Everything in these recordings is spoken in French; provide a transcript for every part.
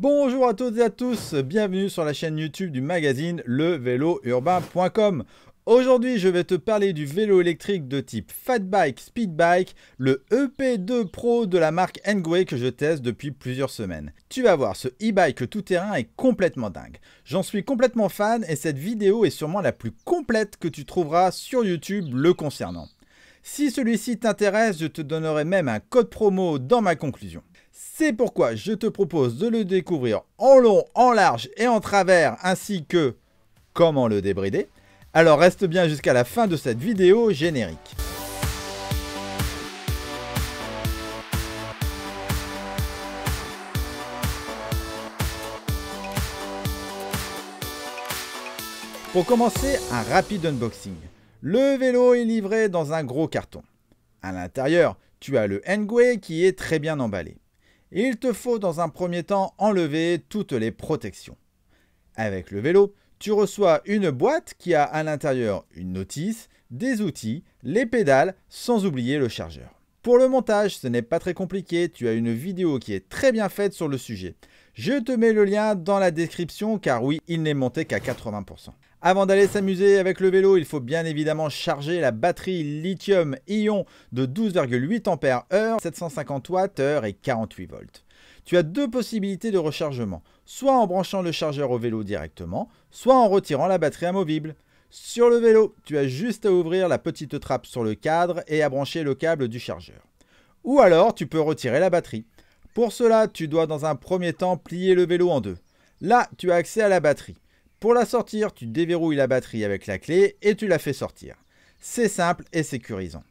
Bonjour à toutes et à tous, bienvenue sur la chaîne YouTube du magazine levélourbain.com. Aujourd'hui, je vais te parler du vélo électrique de type Fatbike Speedbike, le EP2 Pro de la marque Engway que je teste depuis plusieurs semaines. Tu vas voir, ce e-bike tout-terrain est complètement dingue. J'en suis complètement fan et cette vidéo est sûrement la plus complète que tu trouveras sur YouTube le concernant. Si celui-ci t'intéresse, je te donnerai même un code promo dans ma conclusion. C'est pourquoi je te propose de le découvrir en long, en large et en travers, ainsi que comment le débrider. Alors reste bien jusqu'à la fin de cette vidéo générique. Pour commencer, un rapide unboxing. Le vélo est livré dans un gros carton. À l'intérieur, tu as le Ngway e qui est très bien emballé il te faut dans un premier temps enlever toutes les protections. Avec le vélo, tu reçois une boîte qui a à l'intérieur une notice, des outils, les pédales, sans oublier le chargeur. Pour le montage, ce n'est pas très compliqué, tu as une vidéo qui est très bien faite sur le sujet. Je te mets le lien dans la description car oui, il n'est monté qu'à 80%. Avant d'aller s'amuser avec le vélo, il faut bien évidemment charger la batterie lithium-ion de 12,8 Ah, 750 Wh et 48 V. Tu as deux possibilités de rechargement, soit en branchant le chargeur au vélo directement, soit en retirant la batterie amovible. Sur le vélo, tu as juste à ouvrir la petite trappe sur le cadre et à brancher le câble du chargeur. Ou alors, tu peux retirer la batterie. Pour cela, tu dois dans un premier temps plier le vélo en deux. Là, tu as accès à la batterie. Pour la sortir, tu déverrouilles la batterie avec la clé et tu la fais sortir. C'est simple et sécurisant.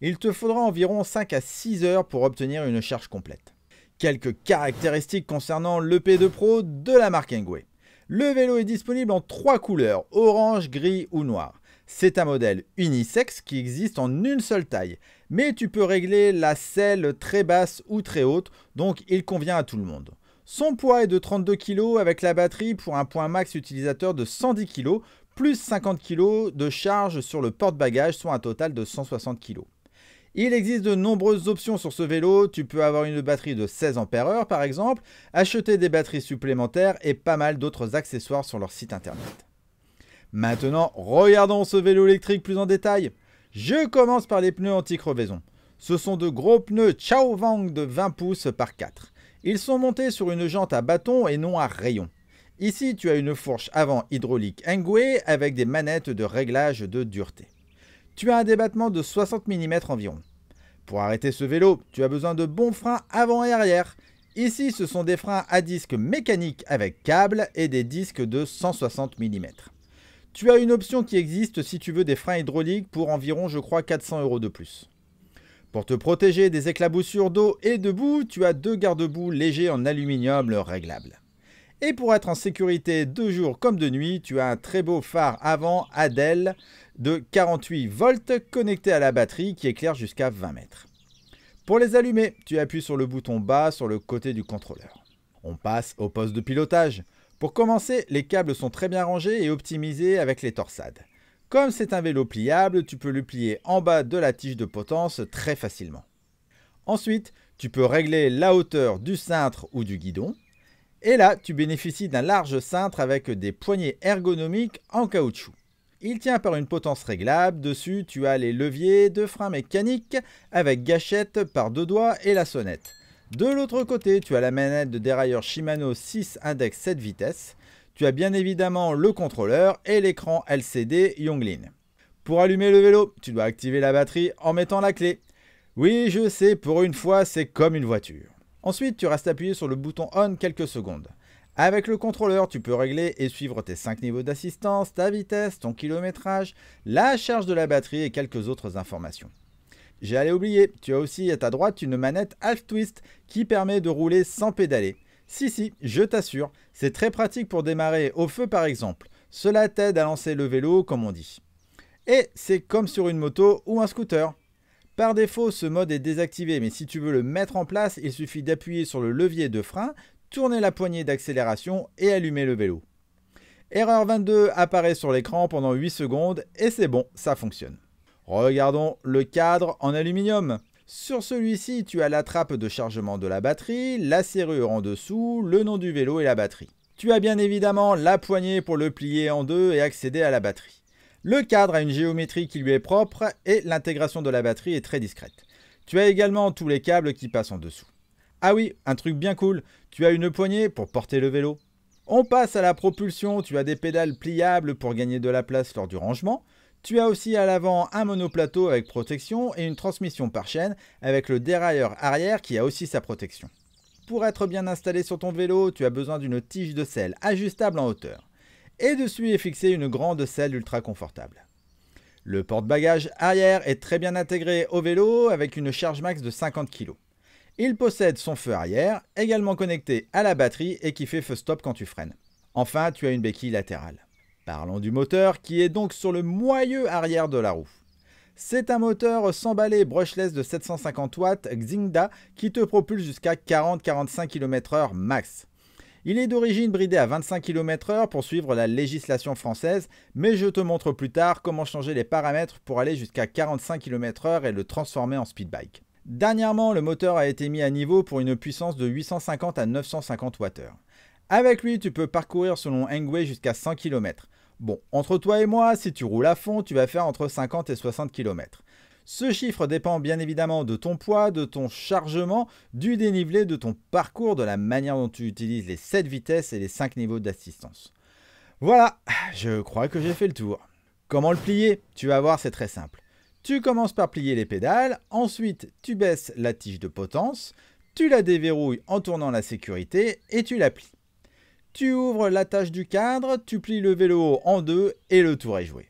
Il te faudra environ 5 à 6 heures pour obtenir une charge complète. Quelques caractéristiques concernant p 2 Pro de la marque Engway. Le vélo est disponible en 3 couleurs, orange, gris ou noir. C'est un modèle unisexe qui existe en une seule taille, mais tu peux régler la selle très basse ou très haute, donc il convient à tout le monde. Son poids est de 32 kg avec la batterie pour un point max utilisateur de 110 kg, plus 50 kg de charge sur le porte-bagages, soit un total de 160 kg. Il existe de nombreuses options sur ce vélo, tu peux avoir une batterie de 16 Ah par exemple, acheter des batteries supplémentaires et pas mal d'autres accessoires sur leur site internet. Maintenant, regardons ce vélo électrique plus en détail. Je commence par les pneus anti-crevaison. Ce sont de gros pneus Vang de 20 pouces par 4. Ils sont montés sur une jante à bâton et non à rayon. Ici, tu as une fourche avant hydraulique ingouée avec des manettes de réglage de dureté. Tu as un débattement de 60 mm environ. Pour arrêter ce vélo, tu as besoin de bons freins avant et arrière. Ici, ce sont des freins à disque mécanique avec câble et des disques de 160 mm. Tu as une option qui existe si tu veux des freins hydrauliques pour environ, je crois, 400 euros de plus. Pour te protéger des éclaboussures d'eau et de boue, tu as deux garde-boue légers en aluminium réglables. Et pour être en sécurité de jour comme de nuit, tu as un très beau phare avant Adèle de 48 volts connecté à la batterie qui éclaire jusqu'à 20 mètres. Pour les allumer, tu appuies sur le bouton bas sur le côté du contrôleur. On passe au poste de pilotage. Pour commencer, les câbles sont très bien rangés et optimisés avec les torsades. Comme c'est un vélo pliable, tu peux le plier en bas de la tige de potence très facilement. Ensuite, tu peux régler la hauteur du cintre ou du guidon. Et là, tu bénéficies d'un large cintre avec des poignées ergonomiques en caoutchouc. Il tient par une potence réglable, dessus tu as les leviers de frein mécanique avec gâchette par deux doigts et la sonnette. De l'autre côté, tu as la manette de dérailleur Shimano 6 Index 7 vitesses. Tu as bien évidemment le contrôleur et l'écran LCD Yonglin. Pour allumer le vélo, tu dois activer la batterie en mettant la clé. Oui, je sais, pour une fois, c'est comme une voiture. Ensuite, tu restes appuyé sur le bouton ON quelques secondes. Avec le contrôleur, tu peux régler et suivre tes 5 niveaux d'assistance, ta vitesse, ton kilométrage, la charge de la batterie et quelques autres informations. J'allais oublier, tu as aussi à ta droite une manette Half Twist qui permet de rouler sans pédaler. Si, si, je t'assure, c'est très pratique pour démarrer au feu par exemple. Cela t'aide à lancer le vélo comme on dit. Et c'est comme sur une moto ou un scooter. Par défaut, ce mode est désactivé, mais si tu veux le mettre en place, il suffit d'appuyer sur le levier de frein, tourner la poignée d'accélération et allumer le vélo. Erreur 22 apparaît sur l'écran pendant 8 secondes et c'est bon, ça fonctionne. Regardons le cadre en aluminium. Sur celui-ci, tu as la trappe de chargement de la batterie, la serrure en dessous, le nom du vélo et la batterie. Tu as bien évidemment la poignée pour le plier en deux et accéder à la batterie. Le cadre a une géométrie qui lui est propre et l'intégration de la batterie est très discrète. Tu as également tous les câbles qui passent en dessous. Ah oui, un truc bien cool, tu as une poignée pour porter le vélo. On passe à la propulsion, tu as des pédales pliables pour gagner de la place lors du rangement. Tu as aussi à l'avant un monoplateau avec protection et une transmission par chaîne avec le dérailleur arrière qui a aussi sa protection. Pour être bien installé sur ton vélo, tu as besoin d'une tige de selle ajustable en hauteur. Et dessus est fixée une grande selle ultra confortable. Le porte-bagages arrière est très bien intégré au vélo avec une charge max de 50 kg. Il possède son feu arrière, également connecté à la batterie et qui fait feu stop quand tu freines. Enfin, tu as une béquille latérale. Parlons du moteur qui est donc sur le moyeu arrière de la roue. C'est un moteur sans balai brushless de 750 watts Xingda qui te propulse jusqu'à 40-45 km/h max. Il est d'origine bridé à 25 km/h pour suivre la législation française, mais je te montre plus tard comment changer les paramètres pour aller jusqu'à 45 km/h et le transformer en speedbike. Dernièrement, le moteur a été mis à niveau pour une puissance de 850 à 950 Wh. Avec lui, tu peux parcourir selon Engway jusqu'à 100 km. Bon, entre toi et moi, si tu roules à fond, tu vas faire entre 50 et 60 km. Ce chiffre dépend bien évidemment de ton poids, de ton chargement, du dénivelé, de ton parcours, de la manière dont tu utilises les 7 vitesses et les 5 niveaux d'assistance. Voilà, je crois que j'ai fait le tour. Comment le plier Tu vas voir, c'est très simple. Tu commences par plier les pédales, ensuite tu baisses la tige de potence, tu la déverrouilles en tournant la sécurité et tu la plies. Tu ouvres l'attache du cadre, tu plies le vélo en deux et le tour est joué.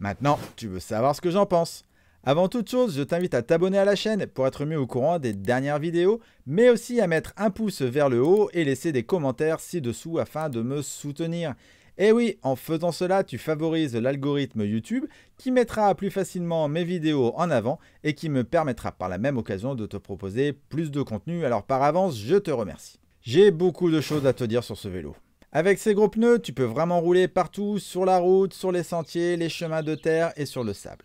Maintenant, tu veux savoir ce que j'en pense. Avant toute chose, je t'invite à t'abonner à la chaîne pour être mieux au courant des dernières vidéos, mais aussi à mettre un pouce vers le haut et laisser des commentaires ci-dessous afin de me soutenir. Et eh oui, en faisant cela, tu favorises l'algorithme YouTube qui mettra plus facilement mes vidéos en avant et qui me permettra par la même occasion de te proposer plus de contenu. Alors par avance, je te remercie. J'ai beaucoup de choses à te dire sur ce vélo. Avec ces gros pneus, tu peux vraiment rouler partout, sur la route, sur les sentiers, les chemins de terre et sur le sable.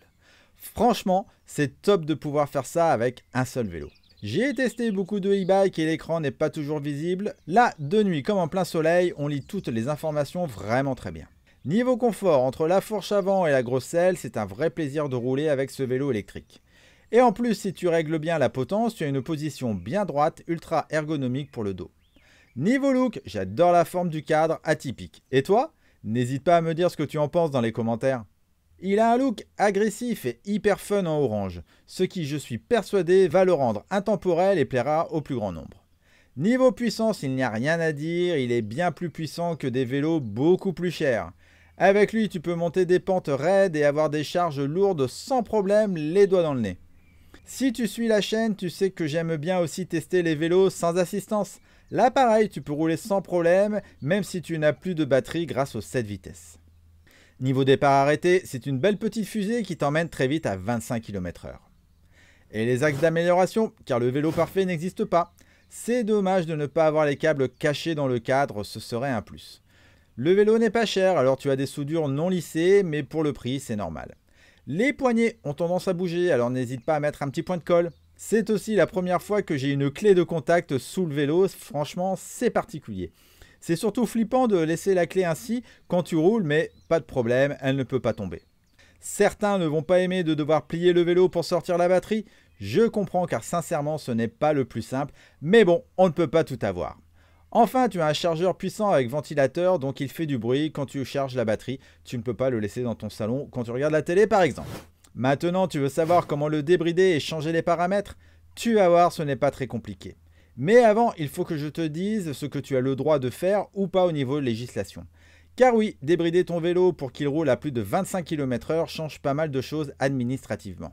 Franchement, c'est top de pouvoir faire ça avec un seul vélo. J'ai testé beaucoup de e-bike et l'écran n'est pas toujours visible. Là, de nuit comme en plein soleil, on lit toutes les informations vraiment très bien. Niveau confort, entre la fourche avant et la grosse selle, c'est un vrai plaisir de rouler avec ce vélo électrique. Et en plus, si tu règles bien la potence, tu as une position bien droite, ultra ergonomique pour le dos. Niveau look, j'adore la forme du cadre atypique. Et toi N'hésite pas à me dire ce que tu en penses dans les commentaires. Il a un look agressif et hyper fun en orange, ce qui, je suis persuadé, va le rendre intemporel et plaira au plus grand nombre. Niveau puissance, il n'y a rien à dire, il est bien plus puissant que des vélos beaucoup plus chers. Avec lui, tu peux monter des pentes raides et avoir des charges lourdes sans problème, les doigts dans le nez. Si tu suis la chaîne, tu sais que j'aime bien aussi tester les vélos sans assistance. Là pareil, tu peux rouler sans problème, même si tu n'as plus de batterie grâce aux 7 vitesses. Niveau départ arrêté, c'est une belle petite fusée qui t'emmène très vite à 25 km/h. Et les axes d'amélioration, car le vélo parfait n'existe pas. C'est dommage de ne pas avoir les câbles cachés dans le cadre, ce serait un plus. Le vélo n'est pas cher, alors tu as des soudures non lissées, mais pour le prix, c'est normal. Les poignées ont tendance à bouger, alors n'hésite pas à mettre un petit point de colle. C'est aussi la première fois que j'ai une clé de contact sous le vélo, franchement c'est particulier. C'est surtout flippant de laisser la clé ainsi quand tu roules, mais pas de problème, elle ne peut pas tomber. Certains ne vont pas aimer de devoir plier le vélo pour sortir la batterie, je comprends car sincèrement ce n'est pas le plus simple, mais bon, on ne peut pas tout avoir. Enfin, tu as un chargeur puissant avec ventilateur, donc il fait du bruit quand tu charges la batterie. Tu ne peux pas le laisser dans ton salon quand tu regardes la télé par exemple. Maintenant, tu veux savoir comment le débrider et changer les paramètres Tu vas voir, ce n'est pas très compliqué. Mais avant, il faut que je te dise ce que tu as le droit de faire ou pas au niveau de législation. Car oui, débrider ton vélo pour qu'il roule à plus de 25 km/h change pas mal de choses administrativement.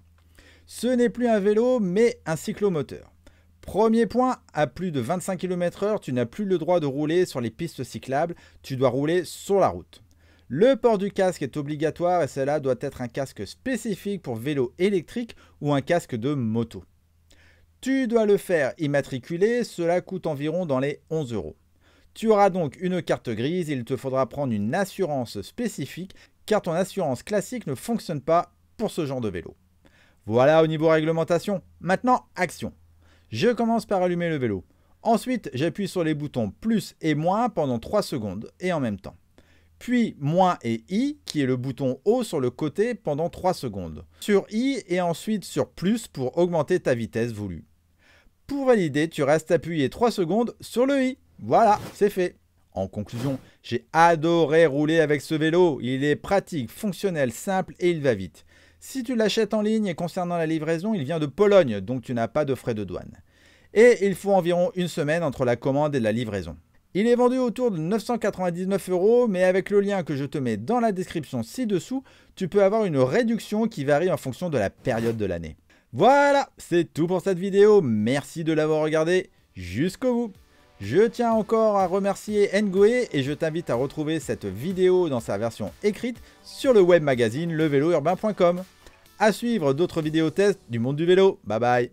Ce n'est plus un vélo, mais un cyclomoteur. Premier point, à plus de 25 km/h, tu n'as plus le droit de rouler sur les pistes cyclables, tu dois rouler sur la route. Le port du casque est obligatoire et cela doit être un casque spécifique pour vélo électrique ou un casque de moto. Tu dois le faire immatriculer. cela coûte environ dans les 11 euros. Tu auras donc une carte grise, il te faudra prendre une assurance spécifique car ton assurance classique ne fonctionne pas pour ce genre de vélo. Voilà au niveau réglementation. Maintenant, action. Je commence par allumer le vélo. Ensuite, j'appuie sur les boutons plus et moins pendant 3 secondes et en même temps. Puis moins et i qui est le bouton haut sur le côté pendant 3 secondes. Sur i et ensuite sur plus pour augmenter ta vitesse voulue. Pour valider, tu restes appuyé 3 secondes sur le i. Voilà, c'est fait. En conclusion, j'ai adoré rouler avec ce vélo. Il est pratique, fonctionnel, simple et il va vite. Si tu l'achètes en ligne et concernant la livraison, il vient de Pologne, donc tu n'as pas de frais de douane. Et il faut environ une semaine entre la commande et la livraison. Il est vendu autour de 999 euros, mais avec le lien que je te mets dans la description ci-dessous, tu peux avoir une réduction qui varie en fonction de la période de l'année. Voilà, c'est tout pour cette vidéo, merci de l'avoir regardée jusqu'au bout. Je tiens encore à remercier Ngoe et je t'invite à retrouver cette vidéo dans sa version écrite sur le web magazine levélourbain.com. À suivre d'autres vidéos tests du monde du vélo. Bye bye